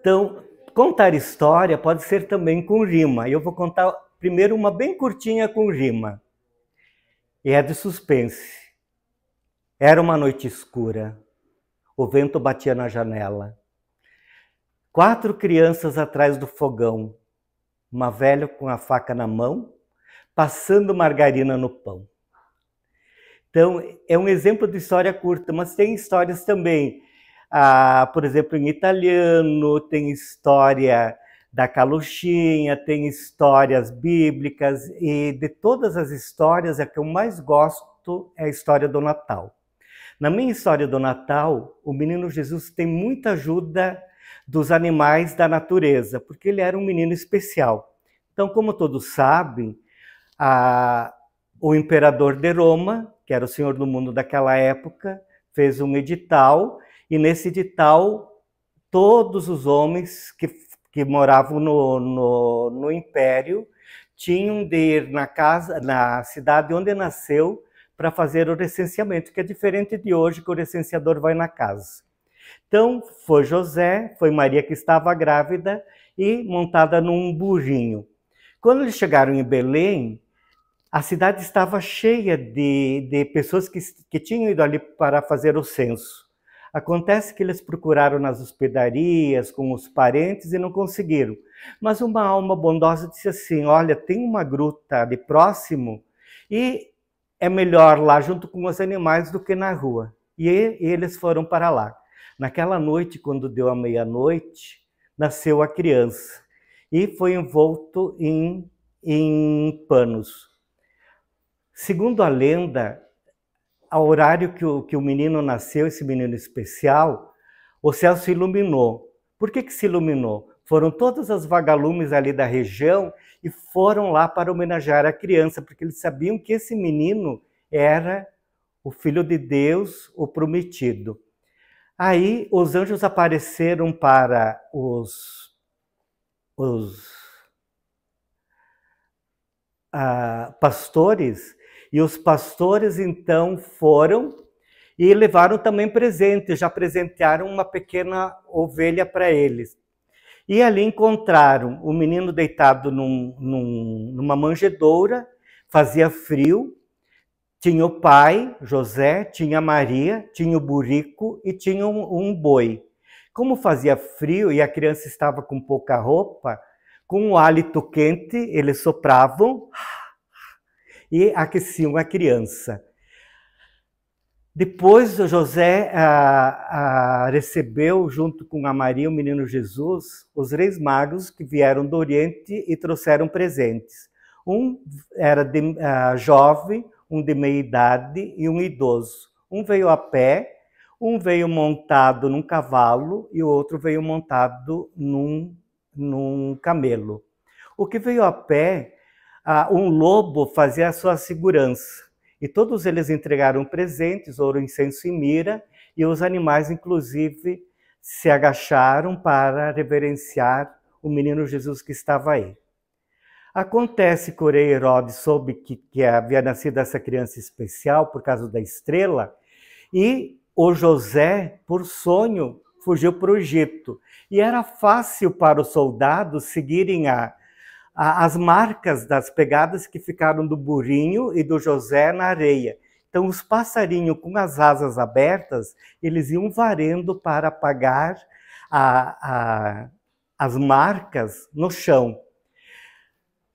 Então, contar história pode ser também com rima. Eu vou contar primeiro uma bem curtinha com rima. E é de suspense. Era uma noite escura. O vento batia na janela. Quatro crianças atrás do fogão. Uma velha com a faca na mão, passando margarina no pão. Então, é um exemplo de história curta, mas tem histórias também ah, por exemplo, em italiano, tem história da caluchinha, tem histórias bíblicas, e de todas as histórias, a que eu mais gosto é a história do Natal. Na minha história do Natal, o menino Jesus tem muita ajuda dos animais da natureza, porque ele era um menino especial. Então, como todos sabem, a, o imperador de Roma, que era o senhor do mundo daquela época, fez um edital e nesse edital, todos os homens que, que moravam no, no, no Império tinham de ir na casa, na cidade onde nasceu, para fazer o recenseamento, que é diferente de hoje que o recenseador vai na casa. Então, foi José, foi Maria que estava grávida e montada num burrinho. Quando eles chegaram em Belém, a cidade estava cheia de, de pessoas que, que tinham ido ali para fazer o censo. Acontece que eles procuraram nas hospedarias, com os parentes e não conseguiram. Mas uma alma bondosa disse assim: Olha, tem uma gruta de próximo e é melhor lá junto com os animais do que na rua. E eles foram para lá. Naquela noite, quando deu a meia-noite, nasceu a criança e foi envolto em, em panos. Segundo a lenda, ao horário que o, que o menino nasceu, esse menino especial, o céu se iluminou. Por que, que se iluminou? Foram todas as vagalumes ali da região e foram lá para homenagear a criança, porque eles sabiam que esse menino era o filho de Deus, o prometido. Aí os anjos apareceram para os, os ah, pastores e os pastores então foram e levaram também presentes, já presentearam uma pequena ovelha para eles. E ali encontraram o menino deitado num, num, numa manjedoura, fazia frio, tinha o pai, José, tinha Maria, tinha o burico e tinha um, um boi. Como fazia frio e a criança estava com pouca roupa, com o um hálito quente, eles sopravam e aqueciam a criança. Depois, José ah, ah, recebeu, junto com a Maria, o menino Jesus, os reis magos que vieram do Oriente e trouxeram presentes. Um era de, ah, jovem, um de meia idade e um idoso. Um veio a pé, um veio montado num cavalo e o outro veio montado num, num camelo. O que veio a pé ah, um lobo fazia a sua segurança. E todos eles entregaram presentes, ouro, incenso e mira, e os animais, inclusive, se agacharam para reverenciar o menino Jesus que estava aí. Acontece que o Rei Herodes soube que, que havia nascido essa criança especial por causa da estrela, e o José, por sonho, fugiu para o Egito. E era fácil para os soldados seguirem a, as marcas das pegadas que ficaram do Burinho e do José na areia. Então, os passarinhos com as asas abertas, eles iam varendo para apagar a, a, as marcas no chão.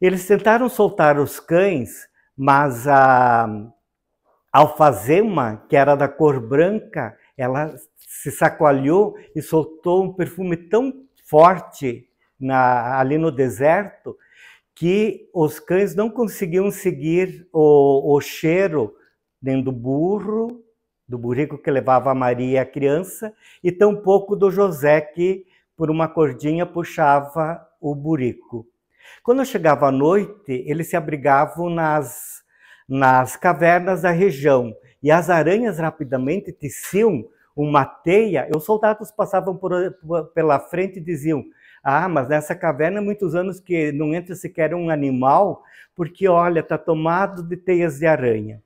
Eles tentaram soltar os cães, mas a alfazema, que era da cor branca, ela se sacoalhou e soltou um perfume tão forte na, ali no deserto que os cães não conseguiam seguir o, o cheiro nem do burro, do burrico que levava a Maria a criança, e tampouco do José que, por uma cordinha, puxava o burrico. Quando chegava a noite, eles se abrigavam nas, nas cavernas da região, e as aranhas rapidamente teciam uma teia, e os soldados passavam por, pela frente e diziam: ah, mas nessa caverna muitos anos que não entra sequer um animal, porque olha, está tomado de teias de aranha.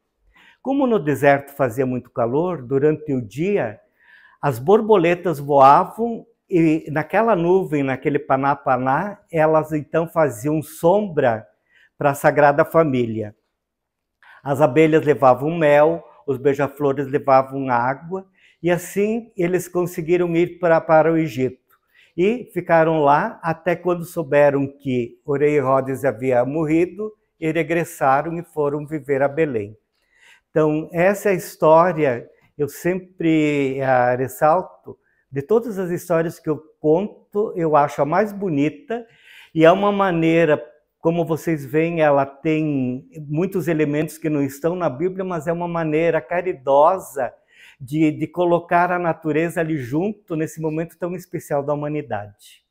Como no deserto fazia muito calor, durante o dia as borboletas voavam e naquela nuvem, naquele paná-paná, elas então faziam sombra para a Sagrada Família. As abelhas levavam mel, os beija-flores levavam água, e assim eles conseguiram ir pra, para o Egito e ficaram lá até quando souberam que Orei Herodes havia morrido e regressaram e foram viver a Belém. Então, essa é a história, eu sempre eh, ressalto, de todas as histórias que eu conto, eu acho a mais bonita e é uma maneira, como vocês veem, ela tem muitos elementos que não estão na Bíblia, mas é uma maneira caridosa de, de colocar a natureza ali junto nesse momento tão especial da humanidade.